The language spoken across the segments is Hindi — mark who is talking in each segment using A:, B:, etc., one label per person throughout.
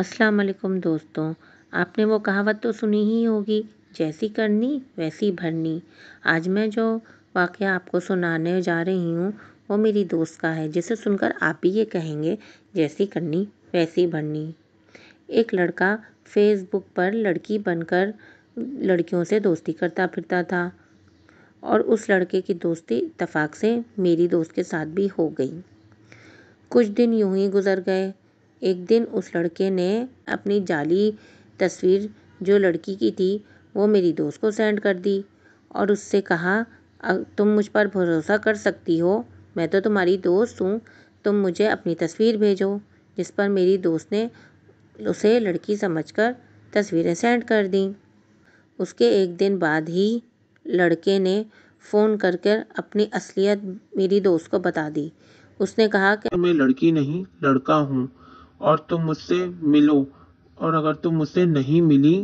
A: अस्सलाम वालेकुम दोस्तों आपने वो कहावत तो सुनी ही होगी जैसी करनी वैसी भरनी आज मैं जो वाक़ आपको सुनाने जा रही हूँ वो मेरी दोस्त का है जिसे सुनकर आप भी ये कहेंगे जैसी करनी वैसी भरनी एक लड़का फेसबुक पर लड़की बनकर लड़कियों से दोस्ती करता फिरता था और उस लड़के की दोस्ती इतफ़ाक़ से मेरी दोस्त के साथ भी हो गई कुछ दिन यूं ही गुज़र गए एक दिन उस लड़के ने अपनी जाली तस्वीर जो लड़की की थी वो मेरी दोस्त को सेंड कर दी और उससे कहा तुम मुझ पर भरोसा कर सकती हो मैं तो तुम्हारी दोस्त हूँ तुम मुझे अपनी तस्वीर भेजो जिस पर मेरी दोस्त ने उसे लड़की समझकर तस्वीरें सेंड कर दी उसके एक दिन बाद ही लड़के ने फ़ोन कर कर अपनी असलियत मेरी दोस्त को बता दी उसने कहा
B: कि मैं लड़की नहीं लड़का हूँ और तुम मुझसे मिलो और अगर तुम मुझसे नहीं मिली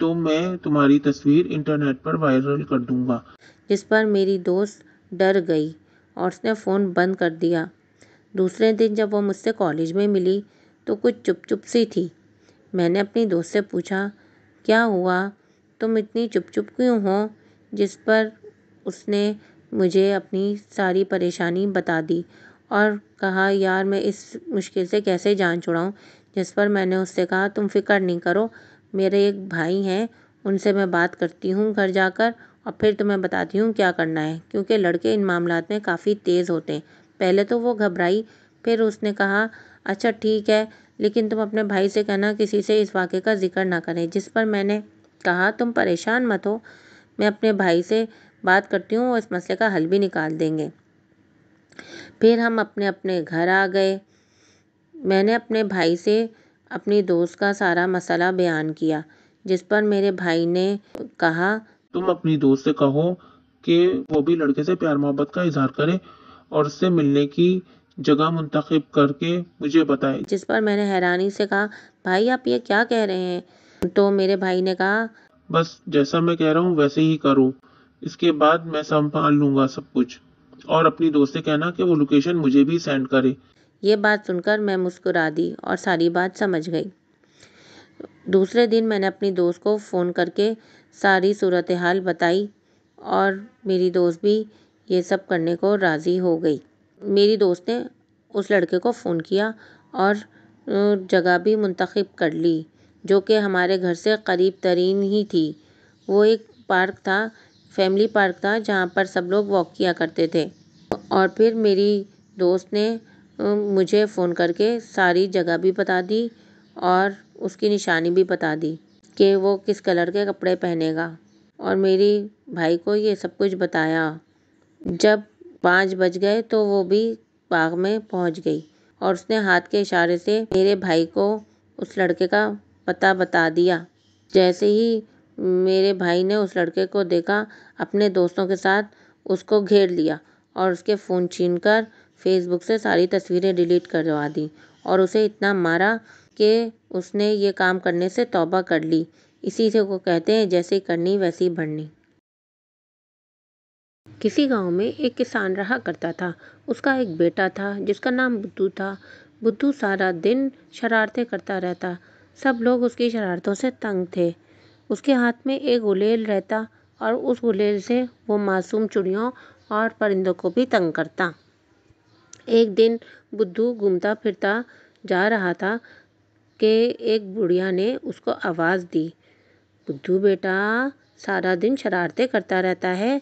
B: तो मैं तुम्हारी तस्वीर इंटरनेट पर वायरल कर दूंगा
A: जिस पर मेरी दोस्त डर गई और उसने फ़ोन बंद कर दिया दूसरे दिन जब वो मुझसे कॉलेज में मिली तो कुछ चुप चुप सी थी मैंने अपनी दोस्त से पूछा क्या हुआ तुम इतनी चुप चुप क्यों हो जिस पर उसने मुझे अपनी सारी परेशानी बता दी और कहा यार मैं इस मुश्किल से कैसे जान छुड़ाऊँ जिस पर मैंने उससे कहा तुम फ़िक्र नहीं करो मेरे एक भाई हैं उनसे मैं बात करती हूँ घर जाकर और फिर तुम्हें बताती हूँ क्या करना है क्योंकि लड़के इन मामला में काफ़ी तेज़ होते हैं पहले तो वो घबराई फिर उसने कहा अच्छा ठीक है लेकिन तुम अपने भाई से कहना किसी से इस वाक़े का ज़िक्र ना करें जिस पर मैंने कहा तुम परेशान मत हो मैं अपने भाई से बात करती हूँ और इस मसले का हल भी निकाल देंगे फिर हम अपने अपने घर आ गए मैंने अपने भाई से अपनी दोस्त का सारा मसला बयान किया जिस पर मेरे भाई ने कहा
B: तुम अपनी दोस्त से कहो कि वो भी लड़के से प्यार मोहब्बत का इजहार करे और उससे मिलने की जगह मुंतखब करके मुझे बताए
A: जिस पर मैंने हैरानी से कहा भाई आप ये क्या कह रहे हैं तो मेरे भाई ने कहा
B: बस जैसा मैं कह रहा हूँ वैसे ही करूँ इसके बाद मैं संभाल लूंगा सब कुछ और अपनी दोस्त से कहना कि वो लोकेशन मुझे भी सेंड करे
A: ये बात सुनकर मैं मुस्कुरा दी और सारी बात समझ गई दूसरे दिन मैंने अपनी दोस्त को फ़ोन करके सारी सूरत हाल बताई और मेरी दोस्त भी ये सब करने को राज़ी हो गई मेरी दोस्त ने उस लड़के को फ़ोन किया और जगह भी मुंतखब कर ली जो कि हमारे घर से करीब तरीन ही थी वो एक पार्क था फैमिली पार्क था जहाँ पर सब लोग वॉक किया करते थे और फिर मेरी दोस्त ने मुझे फ़ोन करके सारी जगह भी बता दी और उसकी निशानी भी बता दी कि वो किस कलर के कपड़े पहनेगा और मेरी भाई को ये सब कुछ बताया जब पाँच बज गए तो वो भी बाग में पहुंच गई और उसने हाथ के इशारे से मेरे भाई को उस लड़के का पता बता दिया जैसे ही मेरे भाई ने उस लड़के को देखा अपने दोस्तों के साथ उसको घेर लिया और उसके फ़ोन छीन कर फेसबुक से सारी तस्वीरें डिलीट करवा दी और उसे इतना मारा कि उसने ये काम करने से तौबा कर ली इसी से वो कहते हैं जैसे करनी वैसी भरनी किसी गांव में एक किसान रहा करता था उसका एक बेटा था जिसका नाम बुद्धू था बुद्धू सारा दिन शरारतें करता रहता सब लोग उसकी शरारतों से तंग थे उसके हाथ में एक गुलेल रहता और उस गुलेल से वो मासूम चिड़ियों और परिंदों को भी तंग करता एक दिन बुद्धू घूमता फिरता जा रहा था कि एक बुढ़िया ने उसको आवाज़ दी बुद्धू बेटा सारा दिन शरारतें करता रहता है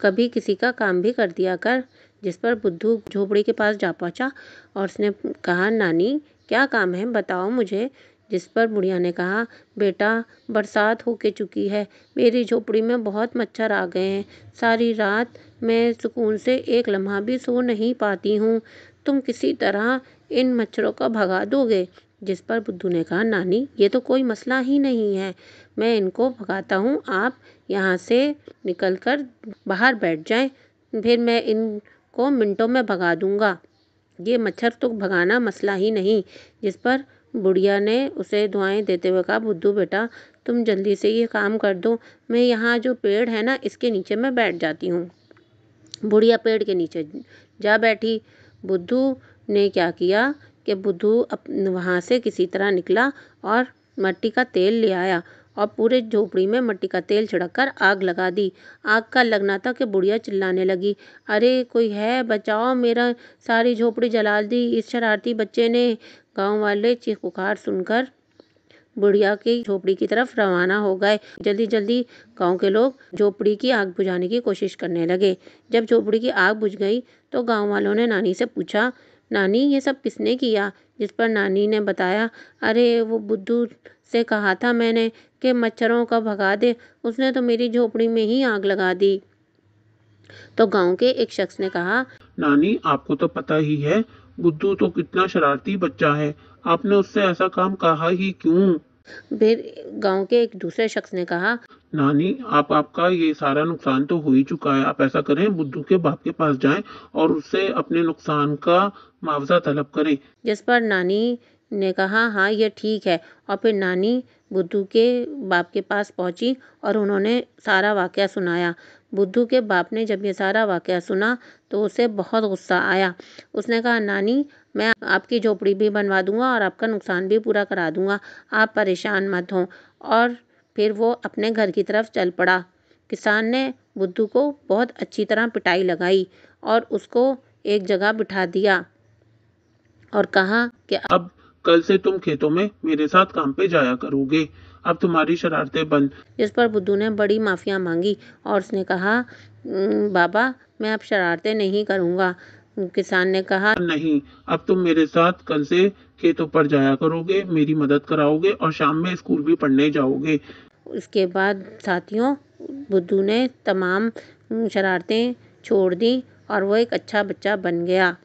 A: कभी किसी का काम भी कर दिया कर जिस पर बुद्धू झोपड़ी के पास जा पहुंचा और उसने कहा नानी क्या काम है बताओ मुझे जिस पर बुढ़िया ने कहा बेटा बरसात हो के चुकी है मेरी झोपड़ी में बहुत मच्छर आ गए हैं सारी रात मैं सुकून से एक लम्हा भी सो नहीं पाती हूँ तुम किसी तरह इन मच्छरों का भगा दोगे जिस पर बुद्धू ने कहा नानी ये तो कोई मसला ही नहीं है मैं इनको भगाता हूँ आप यहाँ से निकल कर बाहर बैठ जाएं फिर मैं इनको मिनटों में भगा दूँगा ये मच्छर तो भगाना मसला ही नहीं जिस पर बुढ़िया ने उसे दुआएं देते हुए कहा बुद्धू बेटा तुम जल्दी से ये काम कर दो मैं यहाँ जो पेड़ है ना इसके नीचे मैं बैठ जाती हूँ बुढ़िया पेड़ के नीचे जा बैठी बुद्धू ने क्या किया कि बुद्धू अप वहाँ से किसी तरह निकला और मट्टी का तेल ले आया और पूरे झोपड़ी में मट्टी का तेल छिड़क कर आग लगा दी आग का लगना था कि बुढ़िया चिल्लाने लगी अरे कोई है बचाओ मेरा सारी झोपड़ी जला दी इस शरारती बच्चे ने गाँव वाले चीख पुकार सुनकर बुढ़िया की झोपड़ी की तरफ रवाना हो गए जल्दी जल्दी गांव के लोग झोपड़ी की आग बुझाने की कोशिश करने लगे जब झोपड़ी की आग बुझ गई तो गांव वालों ने नानी से पूछा नानी ये सब किसने किया जिस पर नानी ने बताया अरे वो बुद्धू से कहा था मैंने कि मच्छरों का भगा दे उसने तो मेरी झोपड़ी में ही आग लगा दी तो गांव के एक शख्स ने कहा
B: नानी आपको तो पता ही है बुद्धू तो कितना शरारती बच्चा है आपने उससे ऐसा काम कहा ही क्यों
A: फिर गांव के एक दूसरे शख्स ने कहा
B: नानी आप आपका ये सारा नुकसान तो हो ही चुका है आप ऐसा करें बुद्धू के बाप के पास जाएं और उससे अपने नुकसान का मुआवजा तलब करें
A: जिस पर नानी ने कहा हाँ ये ठीक है और फिर नानी बुद्धू के बाप के पास पहुंची और उन्होंने सारा वाक़ सुनाया बुद्धू के बाप ने जब ये सारा वाक़ सुना तो उसे बहुत गुस्सा आया उसने कहा नानी मैं आपकी झोपड़ी भी बनवा दूंगा और आपका नुकसान भी पूरा करा दूंगा आप परेशान मत हों और फिर वो अपने घर की तरफ चल पड़ा किसान ने बुद्धू को बहुत अच्छी तरह पिटाई लगाई और उसको एक जगह बिठा दिया और कहा कि
B: अब कल से तुम खेतों में मेरे साथ काम पे जाया करोगे अब तुम्हारी शरारतें बंद
A: इस पर बुद्धू ने बड़ी माफ़िया मांगी और उसने कहा बाबा मैं अब शरारतें नहीं करूँगा किसान ने कहा
B: नहीं अब तुम मेरे साथ कल से तो पर जाया करोगे मेरी मदद कराओगे और शाम में स्कूल भी पढ़ने जाओगे
A: उसके बाद साथियों बुद्धू ने तमाम शरारतें छोड़ दी और वो एक अच्छा बच्चा बन गया